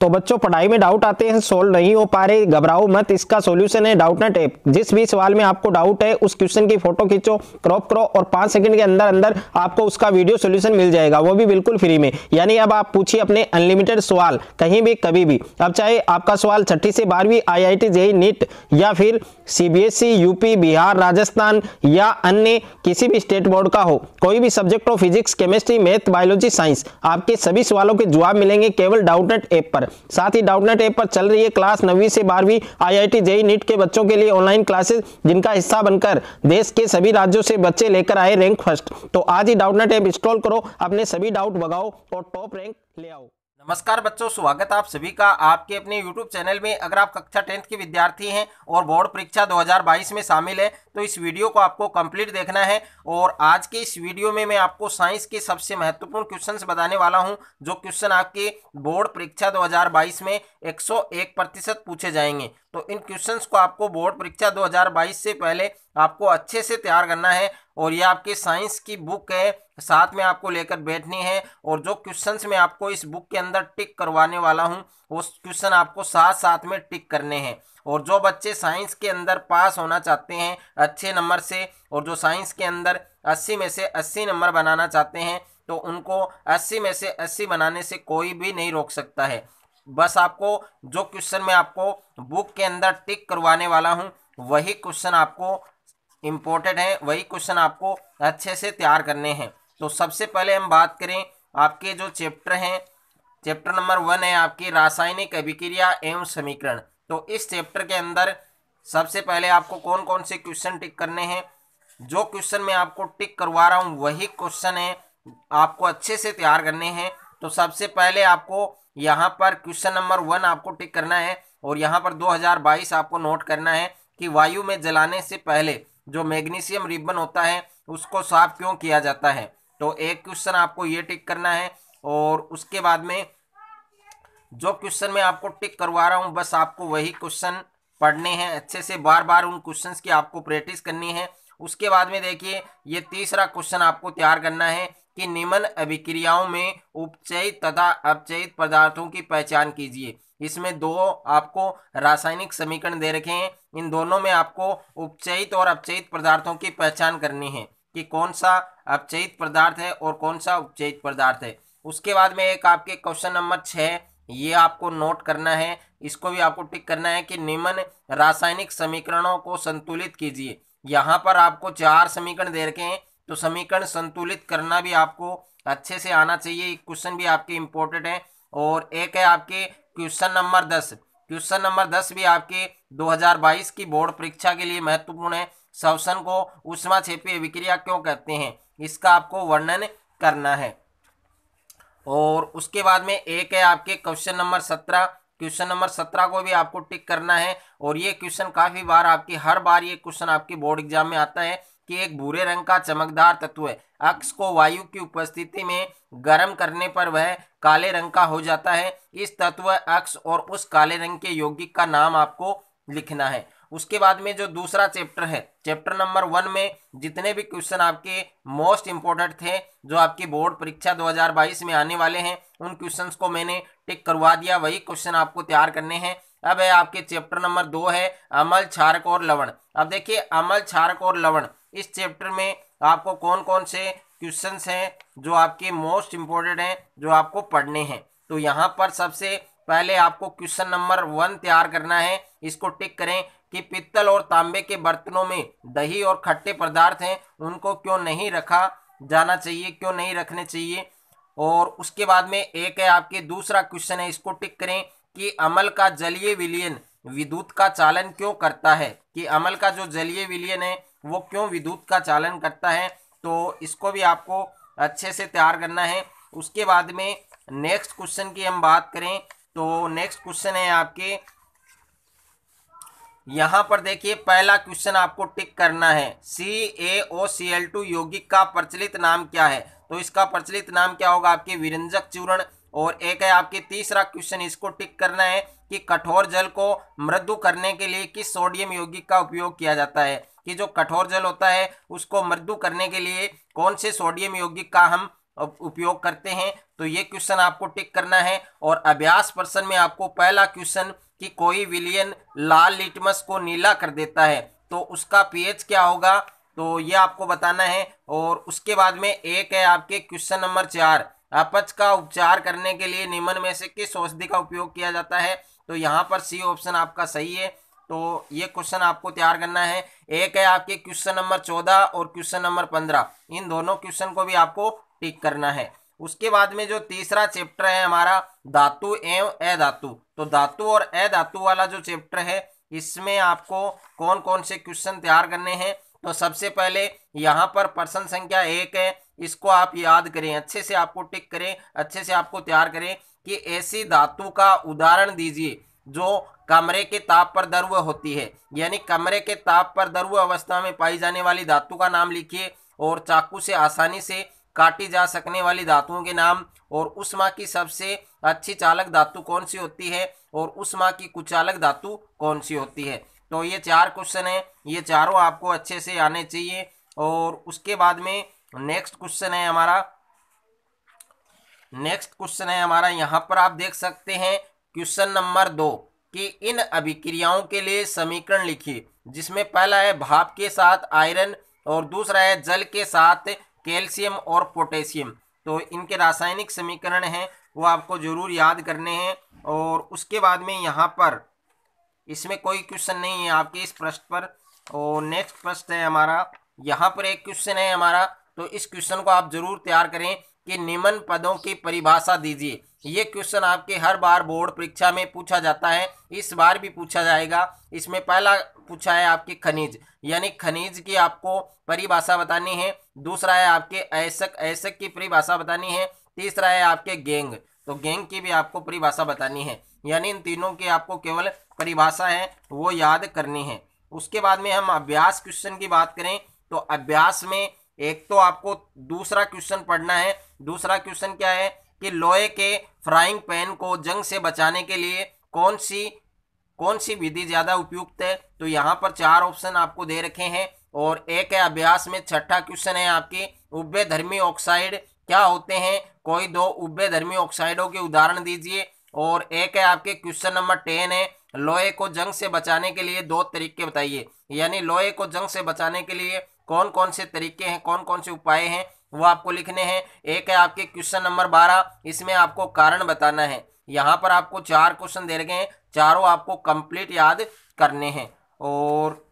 तो बच्चों पढ़ाई में डाउट आते हैं सोल्व नहीं हो पा रहे घबराओ मत इसका सॉल्यूशन है डाउट नट ऐप जिस भी सवाल में आपको डाउट है उस क्वेश्चन की फोटो खींचो क्रॉप करो और पांच सेकंड के अंदर अंदर आपको उसका वीडियो सॉल्यूशन मिल जाएगा वो भी बिल्कुल फ्री में यानी अब आप पूछिए अपने अनलिमिटेड सवाल कहीं भी कभी भी अब चाहे आपका सवाल छठी से बारहवीं I I T JEE NEET या फिर C UP e, Bihar Rajasthan या अन्य किसी भी स्टेट बोर्ड का हो कोई भी सब्जेक्ट हो physics chemistry math biology science आपके सभी सवालों के जवाब मिलेंगे केवल डाउट नट ऐप पर साथ ही डाउटनेट ऐप पर चल रही है क्लास नवी से बारहवीं आईआईटी जेई नीट के बच्चों के लिए ऑनलाइन क्लासेस जिनका हिस्सा बनकर देश के सभी राज्यों से बच्चे लेकर आए रैंक फर्स्ट तो आज ही डाउटनेट ऐप इंस्टॉल करो अपने सभी डाउट भगाओ और टॉप रैंक ले आओ नमस्कार बच्चों स्वागत आप सभी का आपके अपने YouTube चैनल में अगर आप कक्षा टेंथ के विद्यार्थी हैं और बोर्ड परीक्षा 2022 में शामिल है तो इस वीडियो को आपको कंप्लीट देखना है और आज के इस वीडियो में मैं आपको साइंस के सबसे महत्वपूर्ण क्वेश्चन बताने वाला हूँ जो क्वेश्चन आपके बोर्ड परीक्षा 2022 में 101 प्रतिशत पूछे जाएंगे तो इन क्वेश्चंस को आपको बोर्ड परीक्षा 2022 से पहले आपको अच्छे से तैयार करना है और ये आपके साइंस की बुक है साथ में आपको लेकर बैठनी है और जो क्वेश्चंस मैं आपको इस बुक के अंदर टिक करवाने वाला हूँ वो क्वेश्चन आपको साथ साथ में टिक करने हैं और जो बच्चे साइंस के अंदर पास होना चाहते हैं अच्छे नंबर से और जो साइंस के अंदर अस्सी में से अस्सी नंबर बनाना चाहते हैं तो उनको अस्सी में से अस्सी बनाने से कोई भी नहीं रोक सकता है बस आपको जो क्वेश्चन मैं आपको बुक के अंदर टिक करवाने वाला हूँ वही क्वेश्चन आपको इम्पोर्टेंट है वही क्वेश्चन आपको अच्छे से तैयार करने हैं तो सबसे पहले हम बात करें आपके जो चैप्टर हैं चैप्टर नंबर वन है आपकी रासायनिक अभिक्रिया एवं समीकरण तो इस चैप्टर के अंदर सबसे पहले आपको कौन कौन से क्वेश्चन टिक करने हैं जो क्वेश्चन मैं आपको टिक करवा रहा हूँ वही क्वेश्चन है आपको अच्छे से तैयार करने हैं तो सबसे पहले आपको यहाँ पर क्वेश्चन नंबर वन आपको टिक करना है और यहाँ पर 2022 आपको नोट करना है कि वायु में जलाने से पहले जो मैग्नीशियम रिबन होता है उसको साफ क्यों किया जाता है तो एक क्वेश्चन आपको ये टिक करना है और उसके बाद में जो क्वेश्चन मैं आपको टिक करवा रहा हूँ बस आपको वही क्वेश्चन पढ़ने हैं अच्छे से बार बार उन क्वेश्चन की आपको प्रैक्टिस करनी है उसके बाद में देखिए ये तीसरा क्वेश्चन आपको तैयार करना है कि निम्न अभिक्रियाओं में उपचयित तथा अपचयित पदार्थों की पहचान कीजिए इसमें दो आपको रासायनिक समीकरण दे रखे हैं इन दोनों में आपको उपचयित और अपचयित पदार्थों की पहचान करनी है कि कौन सा अपचयित पदार्थ है और कौन सा उपचयित पदार्थ है उसके बाद में एक आपके क्वेश्चन नंबर छः ये आपको नोट करना है इसको भी आपको टिक करना है कि निम्न रासायनिक समीकरणों को संतुलित कीजिए यहाँ पर आपको चार समीकरण दे रखे हैं तो समीकरण संतुलित करना भी आपको अच्छे से आना चाहिए क्वेश्चन भी आपके इम्पोर्टेंट है और एक है आपके क्वेश्चन नंबर दस क्वेश्चन नंबर दस भी आपके 2022 की बोर्ड परीक्षा के लिए महत्वपूर्ण है श्वसन को उष्मा छेपी विक्रिया क्यों कहते हैं इसका आपको वर्णन करना है और उसके बाद में एक है आपके क्वेश्चन नंबर सत्रह क्वेश्चन नंबर सत्रह को भी आपको टिक करना है और ये क्वेश्चन काफ़ी बार आपके हर बार ये क्वेश्चन आपके बोर्ड एग्जाम में आता है कि एक भूरे रंग का चमकदार तत्व है अक्ष को वायु की उपस्थिति में गर्म करने पर वह काले रंग का हो जाता है इस तत्व अक्ष और उस काले रंग के यौगिक का नाम आपको लिखना है उसके बाद में जो दूसरा चैप्टर है चैप्टर नंबर वन में जितने भी क्वेश्चन आपके मोस्ट इंपॉर्टेंट थे जो आपकी बोर्ड परीक्षा 2022 में आने वाले हैं उन क्वेश्चंस को मैंने टिक करवा दिया वही क्वेश्चन आपको तैयार करने हैं अब है आपके चैप्टर नंबर दो है अमल छारक और लवण अब देखिए अमल छारक और लवण इस चैप्टर में आपको कौन कौन से क्वेश्चन हैं जो आपके मोस्ट इम्पोर्टेंट हैं जो आपको पढ़ने हैं तो यहाँ पर सबसे पहले आपको क्वेश्चन नंबर वन तैयार करना है इसको टिक करें कि पित्तल और तांबे के बर्तनों में दही और खट्टे पदार्थ हैं उनको क्यों नहीं रखा जाना चाहिए क्यों नहीं रखने चाहिए और उसके बाद में एक है आपके दूसरा क्वेश्चन है इसको टिक करें कि अमल का जलीय विलियन विद्युत का चालन क्यों करता है कि अमल का जो जलीय विलियन है वो क्यों विद्युत का चालन करता है तो इसको भी आपको अच्छे से तैयार करना है उसके बाद में नेक्स्ट क्वेश्चन की हम बात करें तो नेक्स्ट क्वेश्चन है आपके यहां पर देखिए पहला क्वेश्चन आपको टिक करना है सी ए ओ सी एल टू यौगिक का प्रचलित नाम क्या है तो इसका प्रचलित नाम क्या होगा आपके विरंजक चूर्ण और एक है आपके तीसरा क्वेश्चन इसको टिक करना है कि कठोर जल को मृदु करने के लिए किस सोडियम यौगिक का उपयोग किया जाता है कि जो कठोर जल होता है उसको मृदु करने के लिए कौन से सोडियम यौगिक का हम उपयोग करते हैं तो ये क्वेश्चन आपको टिक करना है और अभ्यास प्रश्न में आपको पहला क्वेश्चन कि कोई विलियन लाल लिटमस को नीला कर देता है तो उसका पीएच क्या होगा तो ये आपको बताना है और उसके बाद में एक है आपके क्वेश्चन नंबर चार अपच का उपचार करने के लिए निम्न में से किस औषधि का उपयोग किया जाता है तो यहाँ पर सी ऑप्शन आपका सही है तो ये क्वेश्चन आपको तैयार करना है एक है आपके क्वेश्चन नंबर चौदह और क्वेश्चन नंबर पंद्रह इन दोनों क्वेश्चन को भी आपको टिक करना है उसके बाद में जो तीसरा चैप्टर है हमारा धातु एवं अधातु तो धातु और अधातु वाला जो चैप्टर है इसमें आपको कौन कौन से क्वेश्चन तैयार करने हैं तो सबसे पहले यहाँ पर प्रश्न संख्या एक है इसको आप याद करें अच्छे से आपको टिक करें अच्छे से आपको तैयार करें कि ऐसी धातु का उदाहरण दीजिए जो कमरे के ताप पर द्रव होती है यानी कमरे के ताप पर द्रव अवस्था में पाई जाने वाली धातु का नाम लिखिए और चाकू से आसानी से काटी जा सकने वाली धातुओं के नाम और उष्मा की सबसे अच्छी चालक धातु कौन सी होती है और उष्मा की कुचालक धातु कौन सी होती है तो ये चार क्वेश्चन है ये चारों आपको अच्छे से आने चाहिए और उसके बाद में नेक्स्ट क्वेश्चन है हमारा नेक्स्ट क्वेश्चन है हमारा यहाँ पर आप देख सकते हैं क्वेश्चन नंबर दो कि इन अभिक्रियाओं के लिए समीकरण लिखिए जिसमें पहला है भाप के साथ आयरन और दूसरा है जल के साथ कैल्शियम और पोटेशियम तो इनके रासायनिक समीकरण हैं वो आपको ज़रूर याद करने हैं और उसके बाद में यहाँ पर इसमें कोई क्वेश्चन नहीं है आपके इस प्रश्न पर और नेक्स्ट प्रश्न है हमारा यहाँ पर एक क्वेश्चन है हमारा तो इस क्वेश्चन को आप जरूर तैयार करें कि निम्न पदों की परिभाषा दीजिए ये क्वेश्चन आपके हर बार बोर्ड परीक्षा में पूछा जाता है इस बार भी पूछा जाएगा इसमें पहला पूछा है आपके खनिज यानी खनिज की आपको परिभाषा बतानी है दूसरा है आपके ऐसक ऐसक की परिभाषा बतानी है तीसरा है आपके गेंग तो गेंग की भी आपको परिभाषा बतानी है यानी इन तीनों की आपको केवल परिभाषा है वो याद करनी है उसके बाद में हम अभ्यास क्वेश्चन की बात करें तो अभ्यास में एक तो आपको दूसरा क्वेश्चन पढ़ना है दूसरा क्वेश्चन क्या है कि लोहे के फ्राइंग पैन को जंग से बचाने के लिए कौन सी कौन सी विधि ज़्यादा उपयुक्त है तो यहाँ पर चार ऑप्शन आपको दे रखे हैं और एक है अभ्यास में छठा क्वेश्चन है आपकी उबे धर्मी ऑक्साइड क्या होते हैं कोई दो उबे धर्मी ऑक्साइडों के उदाहरण दीजिए और एक है आपके क्वेश्चन नंबर टेन है लोहे को जंग से बचाने के लिए दो तरीके बताइए यानी लोहे को जंग से बचाने के लिए कौन कौन से तरीके हैं कौन कौन से उपाय हैं वो आपको लिखने हैं एक है आपके क्वेश्चन नंबर बारह इसमें आपको कारण बताना है यहाँ पर आपको चार क्वेश्चन दे रखे हैं चारों आपको कंप्लीट याद करने हैं और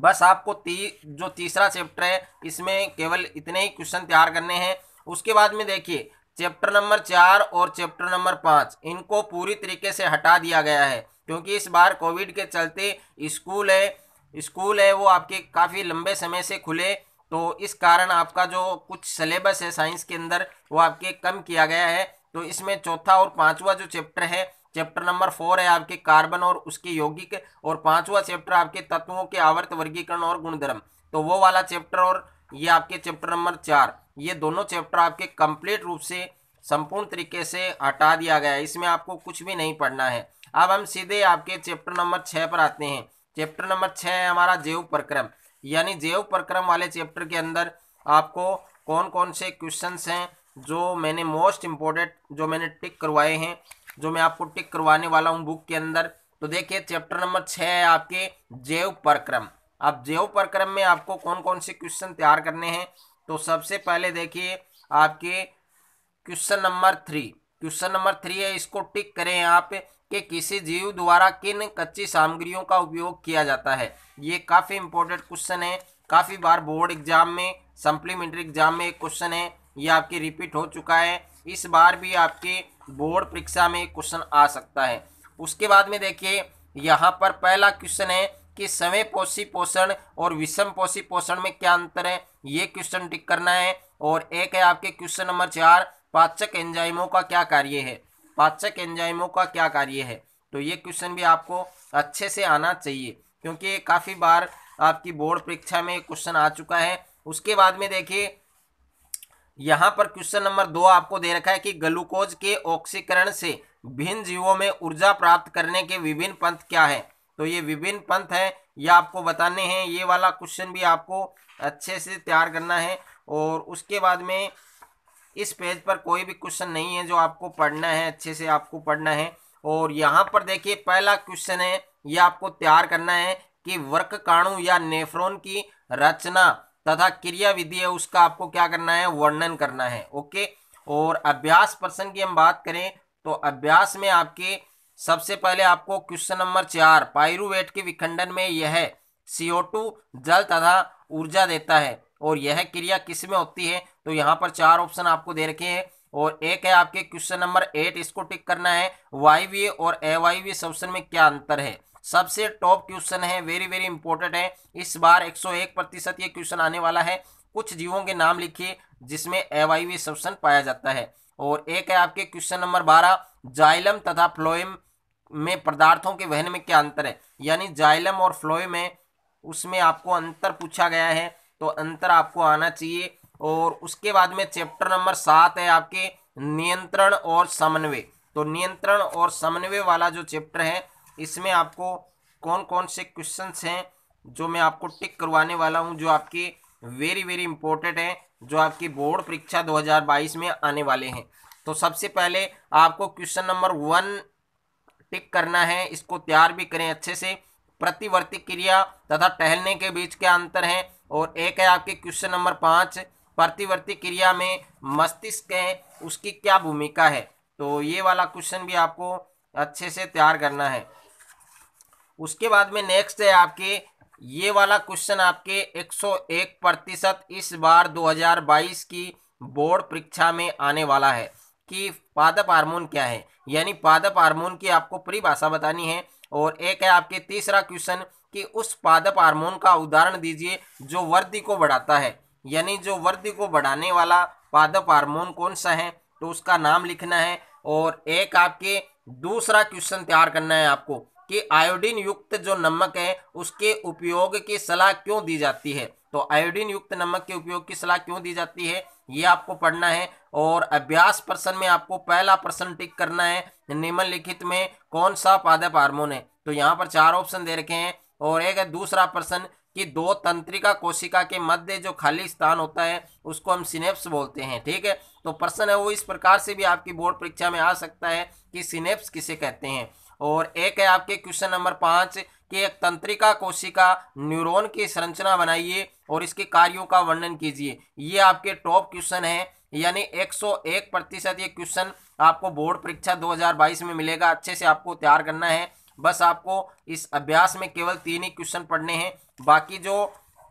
बस आपको ती, जो तीसरा चैप्टर है इसमें केवल इतने ही क्वेश्चन तैयार करने हैं उसके बाद में देखिए चैप्टर नंबर चार और चैप्टर नंबर पाँच इनको पूरी तरीके से हटा दिया गया है क्योंकि इस बार कोविड के चलते स्कूल है स्कूल है वो आपके काफ़ी लंबे समय से खुले तो इस कारण आपका जो कुछ सिलेबस है साइंस के अंदर वो आपके कम किया गया है तो इसमें चौथा और पांचवा जो चैप्टर है चैप्टर नंबर फोर है आपके कार्बन और उसके यौगिक और पांचवा चैप्टर आपके तत्वों के आवर्त वर्गीकरण और गुणधर्म तो वो वाला चैप्टर और ये आपके चैप्टर नंबर चार ये दोनों चैप्टर आपके कंप्लीट रूप से संपूर्ण तरीके से हटा दिया गया है इसमें आपको कुछ भी नहीं पढ़ना है अब हम सीधे आपके चैप्टर नंबर छः पर आते हैं चैप्टर नंबर छः है हमारा जैव प्रक्रम यानी जैव प्रक्रम वाले चैप्टर के अंदर आपको कौन कौन से क्वेश्चन हैं जो मैंने मोस्ट इम्पोर्टेंट जो मैंने टिक करवाए हैं जो मैं आपको टिक करवाने वाला हूँ बुक के अंदर तो देखिए चैप्टर नंबर छः है आपके जैव परक्रम अब जैव परक्रम में आपको कौन कौन से क्वेश्चन तैयार करने हैं तो सबसे पहले देखिए आपके question number three question number three है इसको टिक करें आप कि किसी जीव द्वारा किन कच्ची सामग्रियों का उपयोग किया जाता है ये काफ़ी इंपॉर्टेंट क्वेश्चन है काफ़ी बार बोर्ड एग्जाम में सप्लीमेंट्री एग्जाम में एक क्वेश्चन है ये आपके रिपीट हो चुका है इस बार भी आपके बोर्ड परीक्षा में क्वेश्चन आ सकता है उसके बाद में देखिए यहाँ पर पहला क्वेश्चन है कि समय पोषी पोषण और विषम पोषी पोषण में क्या अंतर है ये क्वेश्चन टिक करना है और एक है आपके क्वेश्चन नंबर चार पाचक एंजाइमों का क्या कार्य है पाचक एंजाइमों का क्या कार्य है तो ये क्वेश्चन भी आपको अच्छे से आना चाहिए क्योंकि काफ़ी बार आपकी बोर्ड परीक्षा में क्वेश्चन आ चुका है उसके बाद में देखिए यहाँ पर क्वेश्चन नंबर दो आपको दे रखा है कि ग्लूकोज के ऑक्सीकरण से भिन्न जीवों में ऊर्जा प्राप्त करने के विभिन्न पंथ क्या है तो ये विभिन्न पंथ है ये आपको बताने हैं ये वाला क्वेश्चन भी आपको अच्छे से तैयार करना है और उसके बाद में इस पेज पर कोई भी क्वेश्चन नहीं है जो आपको पढ़ना है अच्छे से आपको पढ़ना है और यहाँ पर देखिए पहला क्वेश्चन है ये आपको तैयार करना है कि वर्क काणु या नेफ्रोन की रचना तथा क्रिया विधि है उसका आपको क्या करना है वर्णन करना है ओके और अभ्यास प्रश्न की हम बात करें तो अभ्यास में आपके सबसे पहले आपको क्वेश्चन नंबर चार पायरुवेट के विखंडन में यह सीओ जल तथा ऊर्जा देता है और यह क्रिया किस में होती है तो यहाँ पर चार ऑप्शन आपको दे रखे हैं और एक है आपके क्वेश्चन नंबर एट इसको टिक करना है वाई और ए वाई में क्या अंतर है सबसे टॉप क्वेश्चन है वेरी वेरी इंपॉर्टेंट है इस बार 101 प्रतिशत ये क्वेश्चन आने वाला है कुछ जीवों के नाम लिखिए जिसमें एवाईवी सब्सन पाया जाता है और एक है आपके क्वेश्चन नंबर बारह जाइलम तथा फ्लोएम में पदार्थों के वहन में क्या अंतर है यानी जाइलम और फ्लोएम में उसमें आपको अंतर पूछा गया है तो अंतर आपको आना चाहिए और उसके बाद में चैप्टर नंबर सात है आपके नियंत्रण और समन्वय तो नियंत्रण और समन्वय वाला जो चैप्टर है इसमें आपको कौन कौन से क्वेश्चंस हैं जो मैं आपको टिक करवाने वाला हूं जो आपके वेरी वेरी इंपॉर्टेंट हैं जो आपकी बोर्ड परीक्षा 2022 में आने वाले हैं तो सबसे पहले आपको क्वेश्चन नंबर वन टिक करना है इसको तैयार भी करें अच्छे से प्रतिवर्ती क्रिया तथा टहलने के बीच क्या अंतर है और एक है आपके क्वेश्चन नंबर पाँच प्रतिवर्ती क्रिया में मस्तिष्क है उसकी क्या भूमिका है तो ये वाला क्वेश्चन भी आपको अच्छे से तैयार करना है उसके बाद में नेक्स्ट है आपके ये वाला क्वेश्चन आपके 101 प्रतिशत इस बार 2022 की बोर्ड परीक्षा में आने वाला है कि पादप हार्मोन क्या है यानी पादप हार्मोन की आपको परिभाषा बतानी है और एक है आपके तीसरा क्वेश्चन कि उस पादप हार्मोन का उदाहरण दीजिए जो वर्दी को बढ़ाता है यानी जो वर्दी को बढ़ाने वाला पादप हार्मोन कौन सा है तो उसका नाम लिखना है और एक आपके दूसरा क्वेश्चन तैयार करना है आपको कि आयोडीन युक्त जो नमक है उसके उपयोग की सलाह क्यों दी जाती है तो आयोडीन युक्त नमक के उपयोग की सलाह क्यों दी जाती है ये आपको पढ़ना है और अभ्यास प्रश्न में आपको पहला प्रश्न टिक करना है निम्नलिखित में कौन सा पादप हार्मोन है तो यहाँ पर चार ऑप्शन दे रखे हैं और एक है दूसरा प्रश्न कि दो तंत्रिका कोशिका के मध्य जो खाली स्थान होता है उसको हम सिनेप्स बोलते हैं ठीक है तो प्रश्न है वो इस प्रकार से भी आपकी बोर्ड परीक्षा में आ सकता है कि सिनेप्स किसे कहते हैं और एक है आपके क्वेश्चन नंबर पाँच कि एक तंत्रिका कोशिका न्यूरॉन की संरचना बनाइए और इसके कार्यों का वर्णन कीजिए ये आपके टॉप क्वेश्चन है यानी 101 प्रतिशत ये क्वेश्चन आपको बोर्ड परीक्षा 2022 में मिलेगा अच्छे से आपको तैयार करना है बस आपको इस अभ्यास में केवल तीन ही क्वेश्चन पढ़ने हैं बाकी जो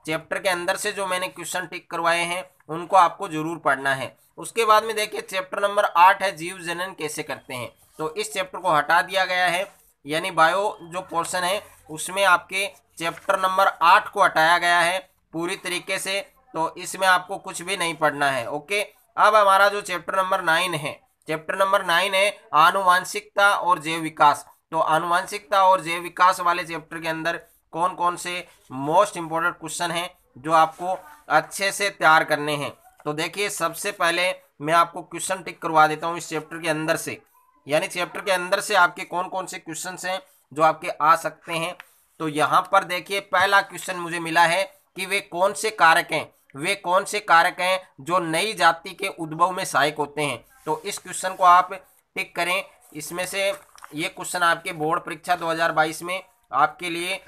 चैप्टर के अंदर से जो मैंने क्वेश्चन टिक करवाए हैं उनको आपको जरूर पढ़ना है उसके बाद में देखिए चैप्टर नंबर आठ है जीव जनन कैसे करते हैं तो इस चैप्टर को हटा दिया गया है यानी बायो जो पोर्शन है उसमें आपके चैप्टर नंबर आठ को हटाया गया है पूरी तरीके से तो इसमें आपको कुछ भी नहीं पढ़ना है ओके अब हमारा जो चैप्टर नंबर नाइन है चैप्टर नंबर नाइन है आनुवंशिकता और जैव विकास तो आनुवंशिकता और जैव विकास वाले चैप्टर के अंदर कौन कौन से मोस्ट इम्पोर्टेंट क्वेश्चन हैं जो आपको अच्छे से तैयार करने हैं तो देखिए सबसे पहले मैं आपको क्वेश्चन टिक करवा देता हूँ इस चैप्टर के अंदर से यानी चैप्टर के अंदर से आपके कौन कौन से क्वेश्चन हैं जो आपके आ सकते हैं तो यहाँ पर देखिए पहला क्वेश्चन मुझे मिला है कि वे कौन से कारक हैं वे कौन से कारक हैं जो नई जाति के उद्भव में सहायक होते हैं तो इस क्वेश्चन को आप टिक करें इसमें से ये क्वेश्चन आपके बोर्ड परीक्षा 2022 में आपके लिए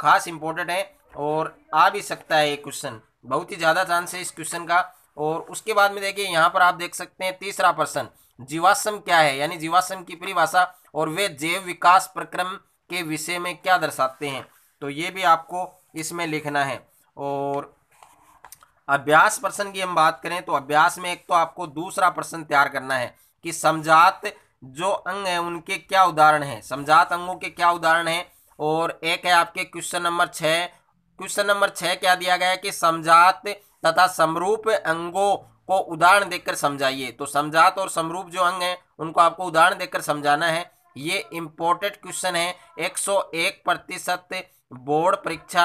खास इम्पोर्टेंट है और आ भी सकता है ये क्वेश्चन बहुत ही ज़्यादा चांस है इस क्वेश्चन का और उसके बाद में देखिए यहाँ पर आप देख सकते हैं तीसरा प्रश्न जीवाश्रम क्या है यानी जीवाश्रम की परिभाषा और वे जैव विकास प्रक्रम के विषय में क्या दर्शाते हैं तो ये भी आपको इसमें लिखना है और अभ्यास प्रश्न की हम बात करें तो अभ्यास में एक तो आपको दूसरा प्रश्न तैयार करना है कि समझात जो अंग है उनके क्या उदाहरण हैं समझात अंगों के क्या उदाहरण हैं और एक है आपके क्वेश्चन नंबर छः क्वेश्चन नंबर छः क्या दिया गया है कि समझात तथा समरूप अंगों को उदाहरण देकर समझाइए तो समझात और समरूप जो अंग हैं उनको आपको उदाहरण देकर समझाना है ये इम्पोर्टेंट क्वेश्चन है 101 प्रतिशत बोर्ड परीक्षा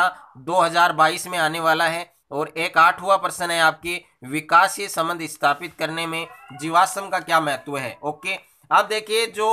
2022 में आने वाला है और एक आठवा प्रश्न है आपकी विकासीय संबंध स्थापित करने में जीवाश्रम का क्या महत्व है ओके अब देखिए जो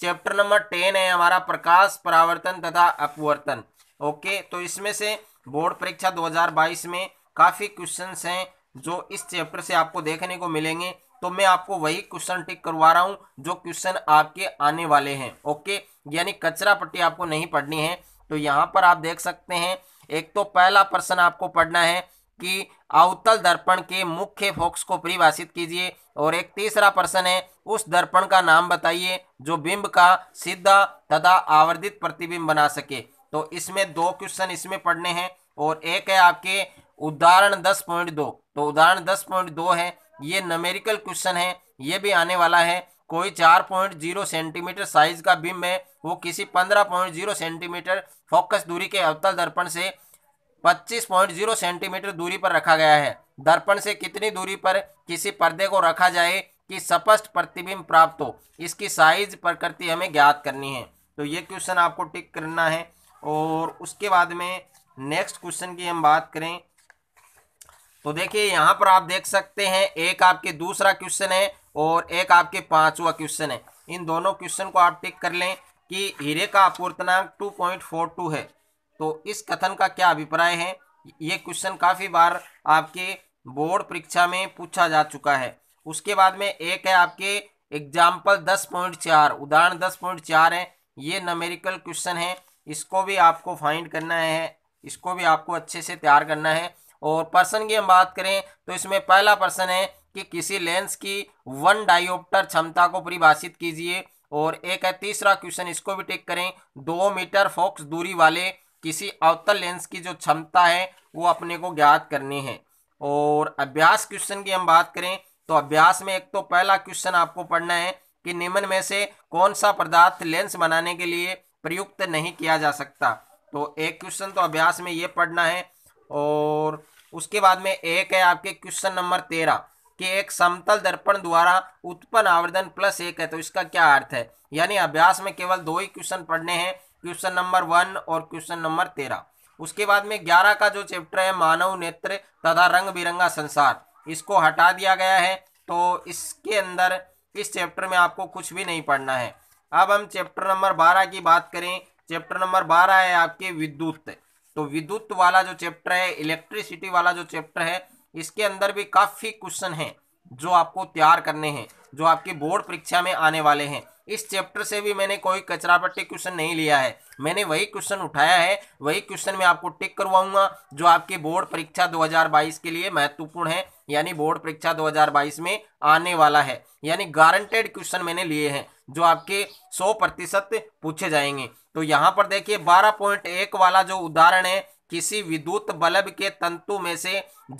चैप्टर नंबर टेन है हमारा प्रकाश परावर्तन तथा अपवर्तन ओके तो इसमें से बोर्ड परीक्षा 2022 में काफ़ी क्वेश्चंस हैं जो इस चैप्टर से आपको देखने को मिलेंगे तो मैं आपको वही क्वेश्चन टिक करवा रहा हूँ जो क्वेश्चन आपके आने वाले हैं ओके यानी कचरा पट्टी आपको नहीं पढ़नी है तो यहाँ पर आप देख सकते हैं एक तो पहला प्रश्न आपको पढ़ना है कि अवतल दर्पण के मुख्य फोक्स को परिभाषित कीजिए और एक तीसरा प्रश्न है उस दर्पण का नाम बताइए जो बिंब का सीधा तथा आवर्धित प्रतिबिंब बना सके तो इसमें दो क्वेश्चन इसमें पढ़ने हैं और एक है आपके उदाहरण दस पॉइंट दो तो उदाहरण दस पॉइंट दो है ये नमेरिकल क्वेश्चन है ये भी आने वाला है कोई चार पॉइंट जीरो सेंटीमीटर साइज का बिंब है वो किसी पंद्रह पॉइंट जीरो सेंटीमीटर फोकस दूरी के अवतल दर्पण से पच्चीस पॉइंट जीरो सेंटीमीटर दूरी पर रखा गया है दर्पण से कितनी दूरी पर किसी पर्दे को रखा जाए कि स्पष्ट प्रतिबिंब प्राप्त हो इसकी साइज प्रकृति हमें ज्ञात करनी है तो ये क्वेश्चन आपको टिक करना है और उसके बाद में नेक्स्ट क्वेश्चन की हम बात करें तो देखिए यहाँ पर आप देख सकते हैं एक आपके दूसरा क्वेश्चन है और एक आपके पांचवा क्वेश्चन है इन दोनों क्वेश्चन को आप टिक कर लें कि हीरे का फोर 2.42 है तो इस कथन का क्या अभिप्राय है ये क्वेश्चन काफ़ी बार आपके बोर्ड परीक्षा में पूछा जा चुका है उसके बाद में एक है आपके एग्जाम्पल दस पॉइंट चार उदाहरण दस पॉइंट चार है ये नमेरिकल क्वेश्चन है इसको भी आपको फाइंड करना है इसको भी आपको अच्छे से तैयार करना है और पर्सन की हम बात करें तो इसमें पहला पर्सन है कि किसी लेंस की वन डायोप्टर क्षमता को परिभाषित कीजिए और एक है तीसरा क्वेश्चन इसको भी टिक करें दो मीटर फोक्स दूरी वाले किसी अवतल लेंस की जो क्षमता है वो अपने को ज्ञात करनी है और अभ्यास क्वेश्चन की हम बात करें तो अभ्यास में एक तो पहला क्वेश्चन आपको पढ़ना है कि निम्न में से कौन सा पदार्थ लेंस बनाने के लिए प्रयुक्त नहीं किया जा सकता तो एक क्वेश्चन तो अभ्यास में ये पढ़ना है और उसके बाद में एक है आपके क्वेश्चन नंबर तेरह कि एक समतल दर्पण द्वारा उत्पन्न आवर्धन प्लस एक है तो इसका क्या अर्थ है यानी अभ्यास में केवल दो ही क्वेश्चन पढ़ने हैं क्वेश्चन नंबर वन और क्वेश्चन नंबर तेरह उसके बाद में ग्यारह का जो चैप्टर है मानव नेत्र तथा रंग बिरंगा संसार इसको हटा दिया गया है तो इसके अंदर इस चैप्टर में आपको कुछ भी नहीं पढ़ना है अब हम चैप्टर नंबर बारह की बात करें चैप्टर नंबर बारह है आपके विद्युत तो विद्युत वाला जो चैप्टर है इलेक्ट्रिसिटी वाला जो चैप्टर है इसके अंदर भी काफ़ी क्वेश्चन है जो आपको तैयार करने हैं जो आपके बोर्ड परीक्षा में आने वाले हैं इस चैप्टर से भी मैंने कोई कचरा पट्टी क्वेश्चन नहीं लिया है मैंने वही क्वेश्चन उठाया है वही क्वेश्चन मैं आपको टिक करवाऊंगा जो आपके बोर्ड परीक्षा 2022 के लिए महत्वपूर्ण है यानी बोर्ड परीक्षा 2022 में आने वाला है यानी गारंटेड क्वेश्चन मैंने लिए हैं जो आपके 100 प्रतिशत पूछे जाएंगे तो यहाँ पर देखिए 12.1 वाला जो उदाहरण है किसी विद्युत बल्ब के तंतु में से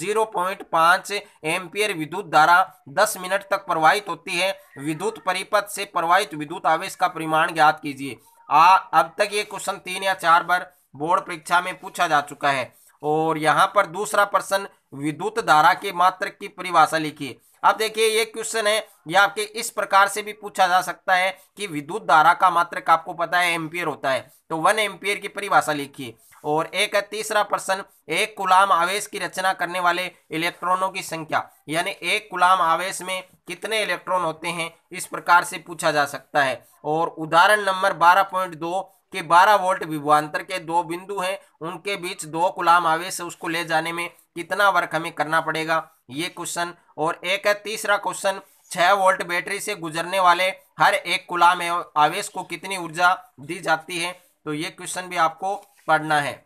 0.5 एम्पियर विद्युत धारा 10 मिनट तक प्रवाहित होती है विद्युत परिपथ से प्रवाहित विद्युत आवेश का परिमाण ज्ञात कीजिए आ अब तक ये क्वेश्चन तीन या चार बार बोर्ड परीक्षा में पूछा जा चुका है और यहाँ पर दूसरा प्रश्न विद्युत धारा के मात्र की परिभाषा लिखिए अब देखिए ये क्वेश्चन है ये आपके इस प्रकार से भी पूछा जा सकता है कि विद्युत धारा का मात्रक आपको पता है एम्पियर होता है तो वन एम्पियर की परिभाषा लिखिए और एक है तीसरा प्रश्न एक गुलाम आवेश की रचना करने वाले इलेक्ट्रॉनों की संख्या यानी एक गुलाम आवेश में कितने इलेक्ट्रॉन होते हैं इस प्रकार से पूछा जा सकता है और उदाहरण नंबर बारह पॉइंट दो के 12 वोल्ट विभवांतर के दो बिंदु हैं उनके बीच दो गुलाम आवेश उसको ले जाने में कितना वर्क हमें करना पड़ेगा ये क्वेश्चन और एक है तीसरा क्वेश्चन छह वोल्ट बैटरी से गुजरने वाले हर एक कुला में आवेश को कितनी ऊर्जा दी जाती है तो ये क्वेश्चन भी आपको पढ़ना है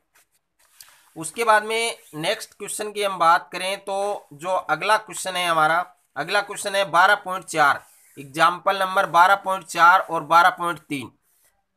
उसके बाद में नेक्स्ट क्वेश्चन की हम बात करें तो जो अगला क्वेश्चन है हमारा अगला क्वेश्चन है बारह पॉइंट चार एग्जाम्पल नंबर बारह पॉइंट चार और बारह पॉइंट तीन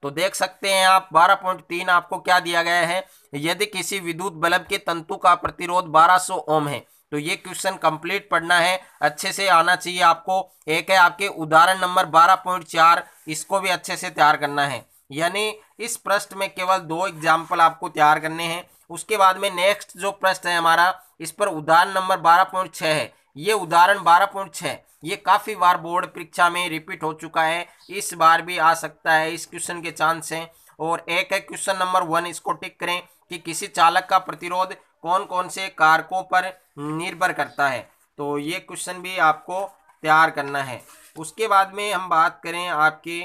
तो देख सकते हैं आप बारह पॉइंट तीन आपको क्या दिया गया है यदि किसी विद्युत बल्ब के तंतु का प्रतिरोध बारह सौ ओम है तो ये क्वेश्चन कंप्लीट पढ़ना है अच्छे से आना चाहिए आपको एक है आपके उदाहरण नंबर बारह पॉइंट चार इसको भी अच्छे से तैयार करना है यानी इस प्रश्न में केवल दो एग्जाम्पल आपको तैयार करने हैं उसके बाद में नेक्स्ट जो प्रश्न है हमारा इस पर उदाहरण नंबर बारह पॉइंट छः है ये उदाहरण बारह पॉइंट छः ये काफ़ी बार बोर्ड परीक्षा में रिपीट हो चुका है इस बार भी आ सकता है इस क्वेश्चन के चांस हैं और एक है क्वेश्चन नंबर वन इसको टिक करें कि किसी चालक का प्रतिरोध कौन कौन से कारकों पर निर्भर करता है तो ये क्वेश्चन भी आपको तैयार करना है उसके बाद में हम बात करें आपके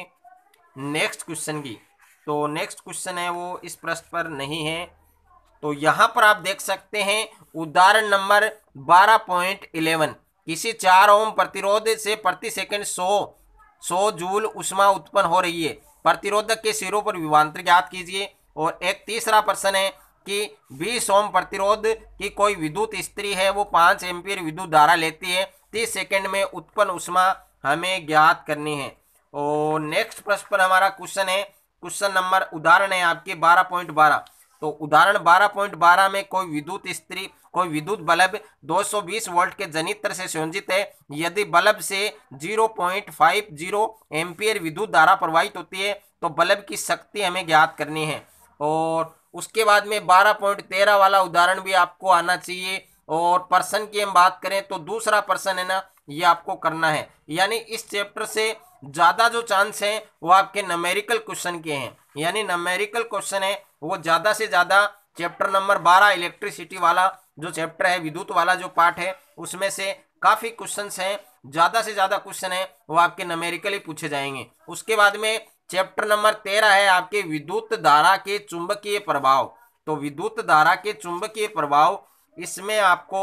नेक्स्ट क्वेश्चन की तो नेक्स्ट क्वेश्चन है वो इस प्रश्न पर नहीं है तो यहाँ पर आप देख सकते हैं उदाहरण नंबर बारह पॉइंट इलेवन किसी चार ओम प्रतिरोध से प्रति सेकंड सौ सौ जूल उष्मा उत्पन्न हो रही है प्रतिरोधक के सिरों पर विभांतर ज्ञात कीजिए और एक तीसरा प्रश्न है कि बीस ओम प्रतिरोध की कोई विद्युत स्त्री है वो पाँच एम्पियर विद्युत धारा लेती है तीस सेकेंड में उत्पन्न उष्मा हमें ज्ञात करनी है और नेक्स्ट प्रश्न पर हमारा क्वेश्चन है क्वेश्चन नंबर उदाहरण है आपके बारह पॉइंट बारह तो उदाहरण बारह में कोई विद्युत स्त्री कोई विद्युत बल्ब 220 वोल्ट के जनित्र से संयोजित है यदि बल्ब से 0.50 एम्पियर विद्युत धारा प्रवाहित होती है तो बल्ब की शक्ति हमें ज्ञात करनी है और उसके बाद में बारह पॉइंट तेरह वाला उदाहरण भी आपको आना चाहिए और पर्सन की हम बात करें तो दूसरा पर्सन है ना ये आपको करना है यानी इस चैप्टर से ज़्यादा जो चांस है वो आपके नमेरिकल क्वेश्चन के हैं यानी नमेरिकल क्वेश्चन है वो ज़्यादा से ज़्यादा चैप्टर नंबर बारह इलेक्ट्रिसिटी वाला जो चैप्टर है विद्युत वाला जो पार्ट है उसमें से काफ़ी क्वेश्चन हैं ज़्यादा से ज़्यादा क्वेश्चन है वो आपके नमेरिकली पूछे जाएंगे उसके बाद में चैप्टर नंबर तेरह है आपके विद्युत धारा के चुंबकीय प्रभाव तो विद्युत धारा के चुंबकीय प्रभाव इसमें आपको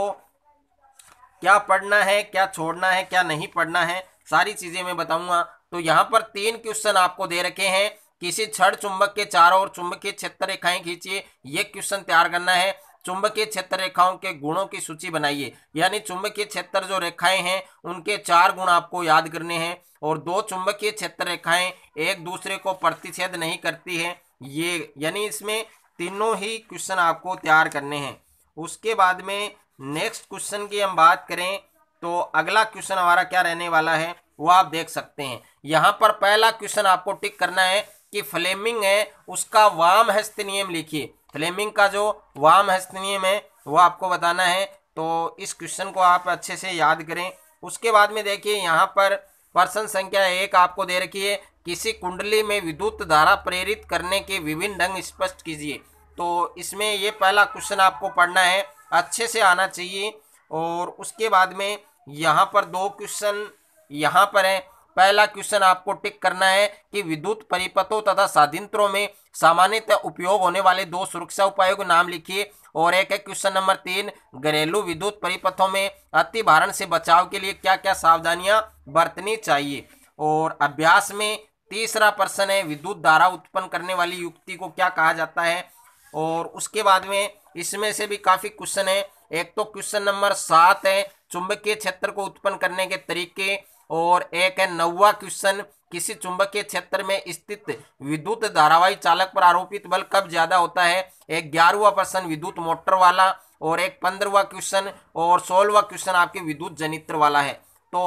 क्या पढ़ना है क्या छोड़ना है क्या नहीं पढ़ना है सारी चीज़ें मैं बताऊंगा तो यहाँ पर तीन क्वेश्चन आपको दे रखे हैं किसी छड़ चुंबक के चारों चुंबक चुंबकीय क्षेत्र रेखाएं खींचिए ये क्वेश्चन तैयार करना है चुंबकीय क्षेत्र रेखाओं के गुणों की सूची बनाइए यानी चुंबकीय क्षेत्र जो रेखाएं हैं उनके चार गुण आपको याद करने हैं और दो चुंबकीय क्षेत्र रेखाएं एक दूसरे को प्रतिच्छेद नहीं करती है ये यानी इसमें तीनों ही क्वेश्चन आपको तैयार करने हैं उसके बाद में नेक्स्ट क्वेश्चन की हम बात करें तो अगला क्वेश्चन हमारा क्या रहने वाला है वो आप देख सकते हैं यहाँ पर पहला क्वेश्चन आपको टिक करना है कि फ्लेमिंग है उसका वाम हस्त नियम लिखिए फ्लेमिंग का जो वाम हस्तनीय है वो आपको बताना है तो इस क्वेश्चन को आप अच्छे से याद करें उसके बाद में देखिए यहाँ पर पर्सन संख्या एक आपको दे रखी है किसी कुंडली में विद्युत धारा प्रेरित करने के विभिन्न ढंग स्पष्ट कीजिए तो इसमें ये पहला क्वेश्चन आपको पढ़ना है अच्छे से आना चाहिए और उसके बाद में यहाँ पर दो क्वेश्चन यहाँ पर है पहला क्वेश्चन आपको टिक करना है कि विद्युत परिपथों तथा साधिंत्रों में सामान्यतः उपयोग होने वाले दो सुरक्षा उपायों के नाम लिखिए और एक है क्वेश्चन नंबर तीन घरेलू विद्युत परिपथों में अति भारण से बचाव के लिए क्या क्या सावधानियां बरतनी चाहिए और अभ्यास में तीसरा प्रश्न है विद्युत धारा उत्पन्न करने वाली युक्ति को क्या कहा जाता है और उसके बाद में इसमें से भी काफ़ी क्वेश्चन है एक तो क्वेश्चन नंबर सात है चुंबकीय क्षेत्र को उत्पन्न करने के तरीके और एक है नौवा क्वेश्चन किसी चुंबकीय क्षेत्र में स्थित विद्युत धारावाही चालक पर आरोपित बल कब ज्यादा होता है एक ग्यारहवा प्रश्न विद्युत मोटर वाला और एक पंद्रहवा क्वेश्चन और सोलहवा क्वेश्चन आपके विद्युत जनित्र वाला है तो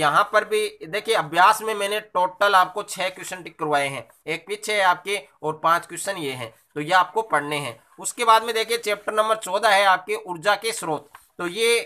यहाँ पर भी देखिए अभ्यास में मैंने टोटल आपको छह क्वेश्चन टिक करवाए हैं एक पीछे है आपके और पांच क्वेश्चन ये हैं तो ये आपको पढ़ने हैं उसके बाद में देखिए चैप्टर नंबर चौदह है आपके ऊर्जा के स्रोत तो ये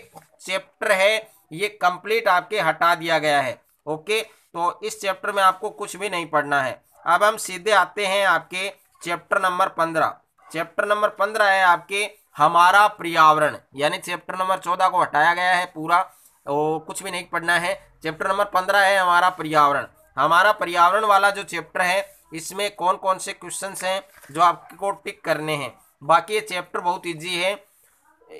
चैप्टर है ये कंप्लीट आपके हटा दिया गया है ओके तो इस चैप्टर में आपको कुछ भी नहीं पढ़ना है अब हम सीधे आते हैं आपके चैप्टर नंबर पंद्रह चैप्टर नंबर पंद्रह है आपके हमारा पर्यावरण यानी चैप्टर नंबर चौदह को हटाया गया है पूरा तो कुछ भी नहीं पढ़ना है चैप्टर नंबर पंद्रह है हमारा पर्यावरण हमारा पर्यावरण वाला जो चैप्टर है इसमें कौन कौन से क्वेश्चंस हैं जो आपको टिक करने हैं बाकी ये चैप्टर बहुत ईजी है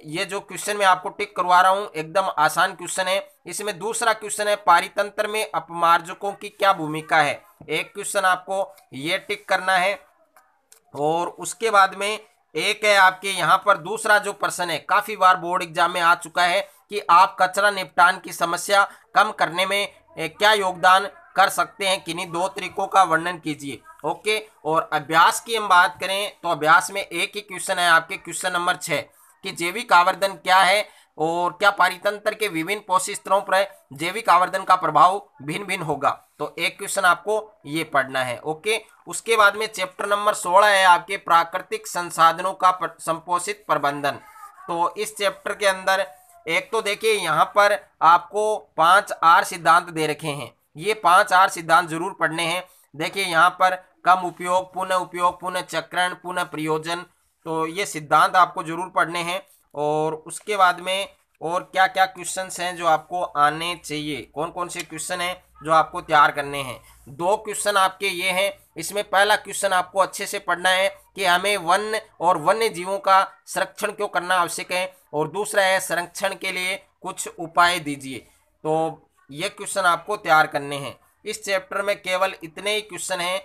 ये जो क्वेश्चन मैं आपको टिक करवा रहा हूं एकदम आसान क्वेश्चन है इसमें दूसरा क्वेश्चन है पारितंत्र में अपमार्जकों की क्या भूमिका है एक क्वेश्चन आपको ये टिक करना है और उसके बाद में एक है आपके यहाँ पर दूसरा जो प्रश्न है काफी बार बोर्ड एग्जाम में आ चुका है कि आप कचरा निपटान की समस्या कम करने में क्या योगदान कर सकते हैं किन्हीं दो तरीकों का वर्णन कीजिए ओके और अभ्यास की हम बात करें तो अभ्यास में एक ही क्वेश्चन है आपके क्वेश्चन नंबर छः कि जैविक आवर्धन क्या है और क्या पारितंत्र के विभिन्न पोषित स्तरों पर जैविक आवर्धन का प्रभाव भिन्न भिन्न होगा तो एक क्वेश्चन आपको ये पढ़ना है ओके उसके बाद में चैप्टर नंबर सोलह है आपके प्राकृतिक संसाधनों का पर, संपोषित प्रबंधन तो इस चैप्टर के अंदर एक तो देखिए यहाँ पर आपको पांच आर सिद्धांत दे रखे हैं ये पांच आर सिद्धांत जरूर पढ़ने हैं देखिए यहाँ पर कम उपयोग पुनः उपयोग पुनः चक्रण पुनः प्रयोजन तो ये सिद्धांत आपको जरूर पढ़ने हैं और उसके बाद में और क्या क्या क्वेश्चन हैं जो आपको आने चाहिए कौन कौन से क्वेश्चन हैं जो आपको तैयार करने हैं दो क्वेश्चन आपके ये हैं इसमें पहला क्वेश्चन आपको अच्छे से पढ़ना है कि हमें वन और वन्य जीवों का संरक्षण क्यों करना आवश्यक है और दूसरा है संरक्षण के लिए कुछ उपाय दीजिए तो ये क्वेश्चन आपको तैयार करने हैं इस चैप्टर में केवल इतने ही क्वेश्चन हैं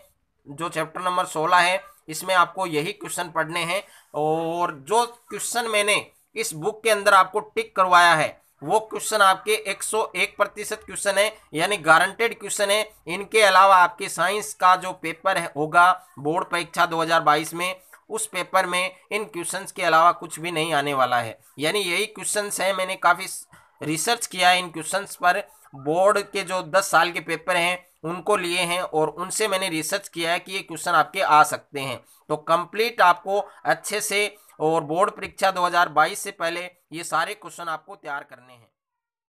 जो चैप्टर नंबर सोलह है इसमें आपको यही क्वेश्चन पढ़ने हैं और जो क्वेश्चन मैंने इस बुक के अंदर आपको टिक करवाया है वो क्वेश्चन आपके 101 प्रतिशत क्वेश्चन है यानी गारंटेड क्वेश्चन है इनके अलावा आपके साइंस का जो पेपर है होगा बोर्ड परीक्षा 2022 में उस पेपर में इन क्वेश्चंस के अलावा कुछ भी नहीं आने वाला है यानी यही क्वेश्चंस हैं मैंने काफ़ी रिसर्च किया है इन क्वेश्चन पर बोर्ड के जो दस साल के पेपर हैं उनको लिए हैं और उनसे मैंने रिसर्च किया है कि ये क्वेश्चन आपके आ सकते हैं तो कंप्लीट आपको अच्छे से और बोर्ड परीक्षा 2022 से पहले ये सारे क्वेश्चन आपको तैयार करने हैं